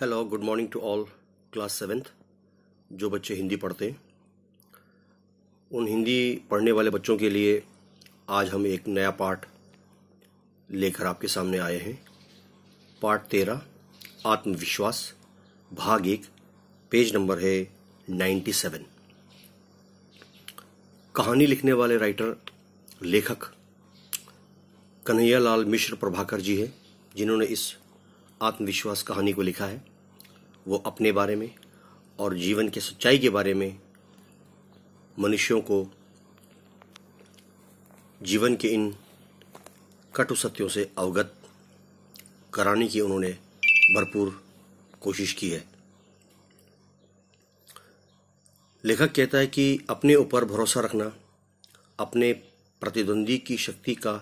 hello good morning to all class seventh जो बच्चे हिंदी पढ़ते हैं उन हिंदी पढ़ने वाले बच्चों के लिए आज हम एक नया पाठ लेकर आपके सामने आए हैं पार्ट तेरह आत्मविश्वास भाग एक पेज नंबर है नाइन्टी सेवन कहानी लिखने वाले राइटर लेखक कन्हैयालाल मिश्र प्रभाकर जी हैं जिन्होंने इस आत्मविश्वास कहानी को लिखा है वो अपने बारे में और जीवन के सच्चाई के बारे में मनुष्यों को जीवन के इन कटु सत्यों से अवगत कराने की उन्होंने भरपूर कोशिश की है लेखक कहता है कि अपने ऊपर भरोसा रखना अपने प्रतिद्वंदी की शक्ति का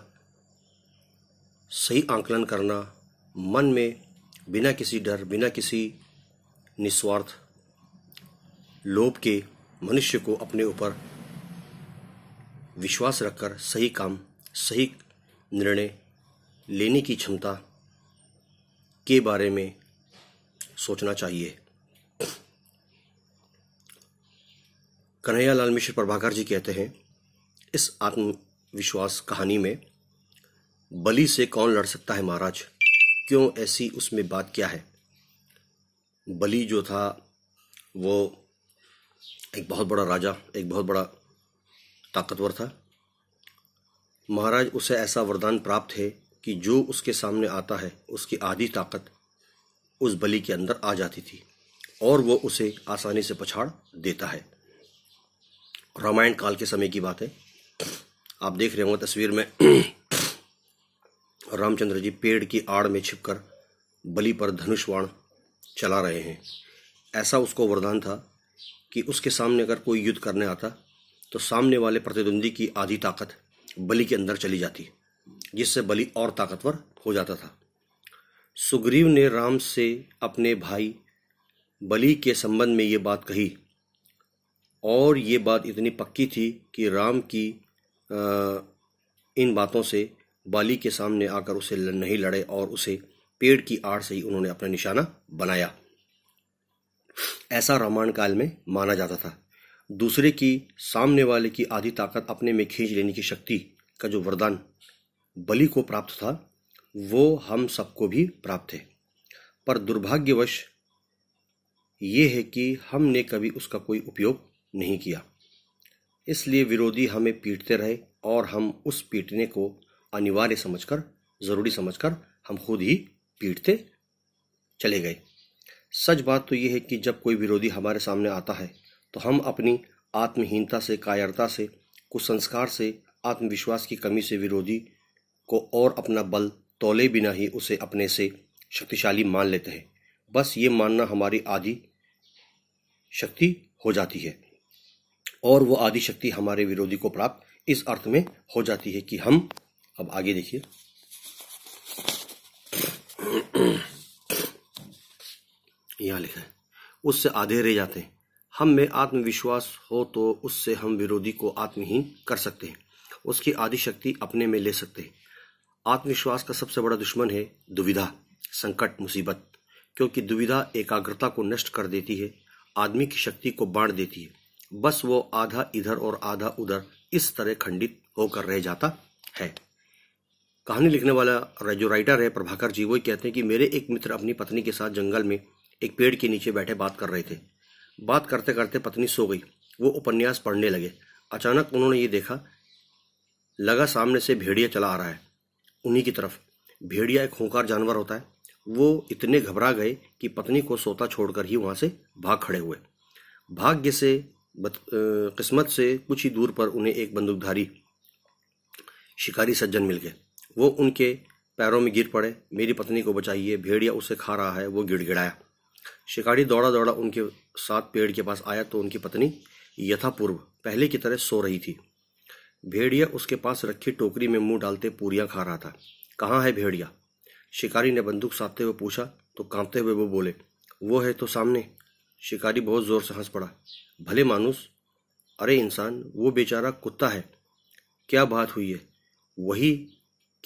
सही आंकलन करना मन में बिना किसी डर बिना किसी निस्वार्थ लोभ के मनुष्य को अपने ऊपर विश्वास रखकर सही काम सही निर्णय लेने की क्षमता के बारे में सोचना चाहिए कन्हैयालाल मिश्र प्रभाकर जी कहते हैं इस आत्मविश्वास कहानी में बलि से कौन लड़ सकता है महाराज क्यों ऐसी उसमें बात क्या है बली जो था वो एक बहुत बड़ा राजा एक बहुत बड़ा ताकतवर था महाराज उसे ऐसा वरदान प्राप्त है कि जो उसके सामने आता है उसकी आधी ताकत उस बलि के अंदर आ जाती थी और वो उसे आसानी से पछाड़ देता है रामायण काल के समय की बात है आप देख रहे होंगे तस्वीर में रामचंद्र जी पेड़ की आड़ में छिपकर बलि पर धनुष चला रहे हैं ऐसा उसको वरदान था कि उसके सामने अगर कोई युद्ध करने आता तो सामने वाले प्रतिद्वंदी की आधी ताकत बलि के अंदर चली जाती जिससे बलि और ताकतवर हो जाता था सुग्रीव ने राम से अपने भाई बलि के संबंध में ये बात कही और ये बात इतनी पक्की थी कि राम की आ, इन बातों से बाली के सामने आकर उसे नहीं लड़े और उसे पेड़ की आड़ से ही उन्होंने अपना निशाना बनाया ऐसा रामायण काल में माना जाता था दूसरे की सामने वाले की आधी ताकत अपने में खींच लेने की शक्ति का जो वरदान बलि को प्राप्त था वो हम सबको भी प्राप्त है पर दुर्भाग्यवश ये है कि हमने कभी उसका कोई उपयोग नहीं किया इसलिए विरोधी हमें पीटते रहे और हम उस पीटने को अनिवार्य समझकर ज़रूरी समझकर हम खुद ही पीटते चले गए सच बात तो यह है कि जब कोई विरोधी हमारे सामने आता है तो हम अपनी आत्महीनता से कायरता से कुसंस्कार से आत्मविश्वास की कमी से विरोधी को और अपना बल तोले बिना ही उसे अपने से शक्तिशाली मान लेते हैं बस ये मानना हमारी आदि शक्ति हो जाती है और वो आदि शक्ति हमारे विरोधी को प्राप्त इस अर्थ में हो जाती है कि हम अब आगे देखिए यहां लिखा है उससे आधे रह जाते हैं हम में आत्मविश्वास हो तो उससे हम विरोधी को आत्महीन कर सकते हैं उसकी आधी शक्ति अपने में ले सकते हैं आत्मविश्वास का सबसे बड़ा दुश्मन है दुविधा संकट मुसीबत क्योंकि दुविधा एकाग्रता को नष्ट कर देती है आदमी की शक्ति को बांट देती है बस वो आधा इधर और आधा उधर इस तरह खंडित होकर रह जाता है कहानी लिखने वाला जो राइटर है प्रभाकर जी वही कहते हैं कि मेरे एक मित्र अपनी पत्नी के साथ जंगल में एक पेड़ के नीचे बैठे बात कर रहे थे बात करते करते पत्नी सो गई वो उपन्यास पढ़ने लगे अचानक उन्होंने ये देखा लगा सामने से भेड़िया चला आ रहा है उन्हीं की तरफ भेड़िया एक खूंखार जानवर होता है वो इतने घबरा गए कि पत्नी को सोता छोड़कर ही वहां से भाग खड़े हुए भाग्य से बत, किस्मत से कुछ ही दूर पर उन्हें एक बंदूकधारी शिकारी सज्जन मिल गए वो उनके पैरों में गिर पड़े मेरी पत्नी को बचाइए भेड़िया उसे खा रहा है वो गिड़गिड़ाया शिकारी दौड़ा दौड़ा उनके साथ पेड़ के पास आया तो उनकी पत्नी यथापूर्व पहले की तरह सो रही थी भेड़िया उसके पास रखी टोकरी में मुंह डालते पूरियां खा रहा था कहाँ है भेड़िया शिकारी ने बंदूक साधते हुए पूछा तो कांपते हुए वो बोले वो है तो सामने शिकारी बहुत जोर से हंस पड़ा भले मानुस अरे इंसान वो बेचारा कुत्ता है क्या बात हुई है वही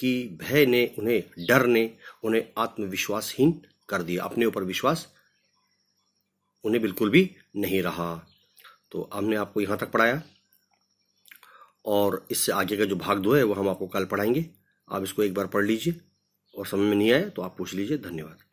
कि भय ने उन्हें डर ने उन्हें आत्मविश्वासहीन कर दिया अपने ऊपर विश्वास उन्हें बिल्कुल भी नहीं रहा तो हमने आपको यहां तक पढ़ाया और इससे आगे का जो भाग दो है वो हम आपको कल पढ़ाएंगे आप इसको एक बार पढ़ लीजिए और समझ में नहीं आए तो आप पूछ लीजिए धन्यवाद